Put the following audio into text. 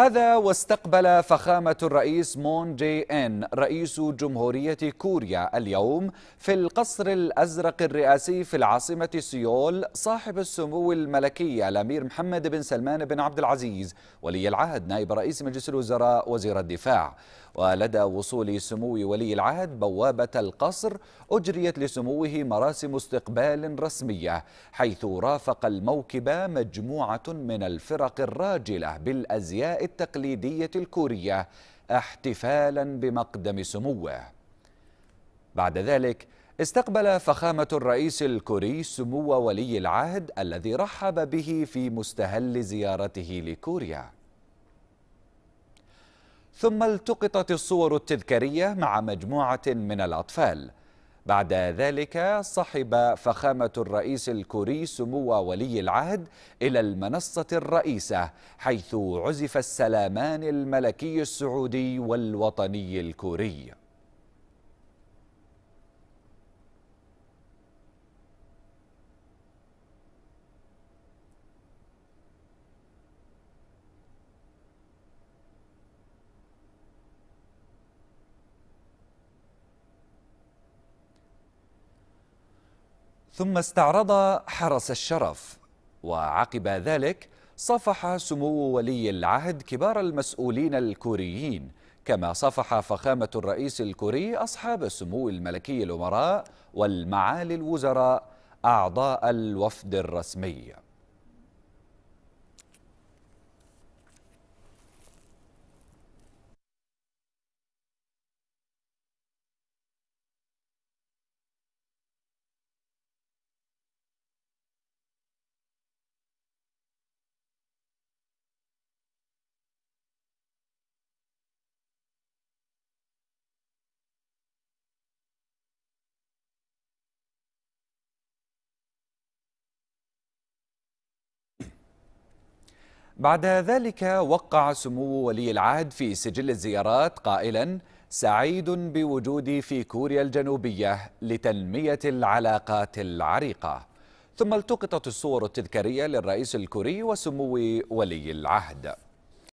هذا واستقبل فخامة الرئيس مون جي إن رئيس جمهورية كوريا اليوم في القصر الأزرق الرئاسي في العاصمة سيول صاحب السمو الملكي الأمير محمد بن سلمان بن عبد العزيز ولي العهد نائب رئيس مجلس الوزراء وزير الدفاع ولدى وصول سمو ولي العهد بوابة القصر أجريت لسموه مراسم استقبال رسمية حيث رافق الموكب مجموعة من الفرق الراجلة بالأزياء التقليدية الكورية احتفالا بمقدم سموه بعد ذلك استقبل فخامة الرئيس الكوري سمو ولي العهد الذي رحب به في مستهل زيارته لكوريا ثم التقطت الصور التذكارية مع مجموعة من الأطفال بعد ذلك صحب فخامة الرئيس الكوري سمو ولي العهد إلى المنصة الرئيسة حيث عزف السلامان الملكي السعودي والوطني الكوري ثم استعرض حرس الشرف وعقب ذلك صفح سمو ولي العهد كبار المسؤولين الكوريين كما صفح فخامة الرئيس الكوري أصحاب السمو الملكي الأمراء والمعالي الوزراء أعضاء الوفد الرسمي بعد ذلك وقع سمو ولي العهد في سجل الزيارات قائلا سعيد بوجودي في كوريا الجنوبية لتنمية العلاقات العريقة ثم التقطت الصور التذكارية للرئيس الكوري وسمو ولي العهد